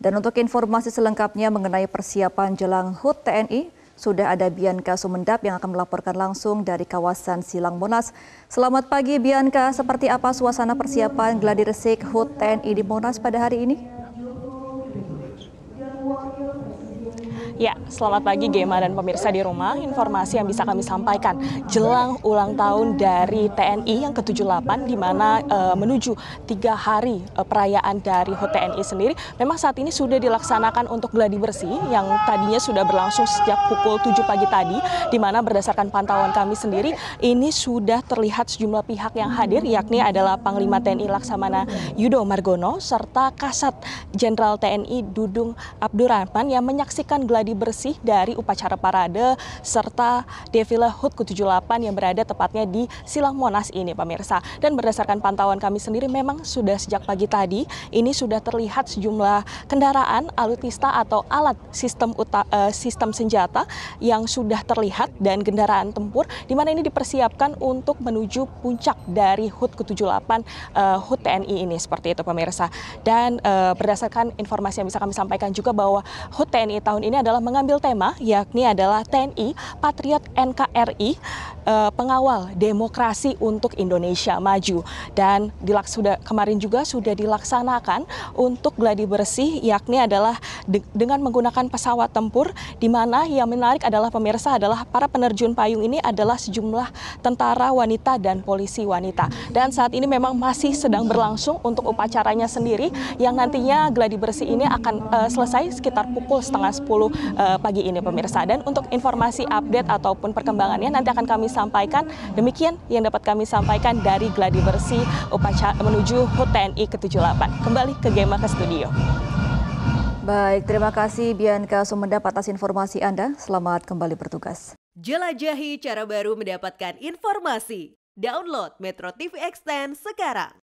Dan untuk informasi selengkapnya mengenai persiapan jelang HUT TNI, sudah ada Bianca Sumendap yang akan melaporkan langsung dari kawasan Silang Monas. Selamat pagi Bianca, seperti apa suasana persiapan gladi resik HUT TNI di Monas pada hari ini? Ya, selamat pagi Gema dan pemirsa di rumah. Informasi yang bisa kami sampaikan jelang ulang tahun dari TNI yang ke-78 di mana e, menuju tiga hari e, perayaan dari HUT TNI sendiri memang saat ini sudah dilaksanakan untuk gladi bersih yang tadinya sudah berlangsung sejak pukul 7 pagi tadi di mana berdasarkan pantauan kami sendiri ini sudah terlihat sejumlah pihak yang hadir yakni adalah Panglima TNI Laksamana Yudo Margono serta Kasat Jenderal TNI Dudung Abdurrahman yang menyaksikan gladi bersih dari upacara parade serta defile HUT ke-78 yang berada tepatnya di Silang Monas ini pemirsa. Dan berdasarkan pantauan kami sendiri memang sudah sejak pagi tadi ini sudah terlihat sejumlah kendaraan alutista atau alat sistem uta, uh, sistem senjata yang sudah terlihat dan kendaraan tempur di mana ini dipersiapkan untuk menuju puncak dari HUT ke-78 uh, eh, HUT TNI ini seperti itu pemirsa. Dan uh, berdasarkan informasi yang bisa kami sampaikan juga bahwa HUT TNI tahun ini adalah mengambil tema yakni adalah TNI Patriot NKRI e, pengawal demokrasi untuk Indonesia maju dan sudah kemarin juga sudah dilaksanakan untuk gladi bersih yakni adalah de dengan menggunakan pesawat tempur di mana yang menarik adalah pemirsa adalah para penerjun payung ini adalah sejumlah tentara wanita dan polisi wanita dan saat ini memang masih sedang berlangsung untuk upacaranya sendiri yang nantinya gladi bersih ini akan uh, selesai sekitar pukul setengah sepuluh uh, pagi ini pemirsa. Dan untuk informasi update ataupun perkembangannya nanti akan kami sampaikan. Demikian yang dapat kami sampaikan dari gladi bersih upacara menuju HUT TNI ke-78. Kembali ke Gema ke studio. Baik, terima kasih Bianca Sumendap atas informasi Anda. Selamat kembali bertugas. Jelajahi cara baru mendapatkan informasi. Download Metro TV Extend sekarang.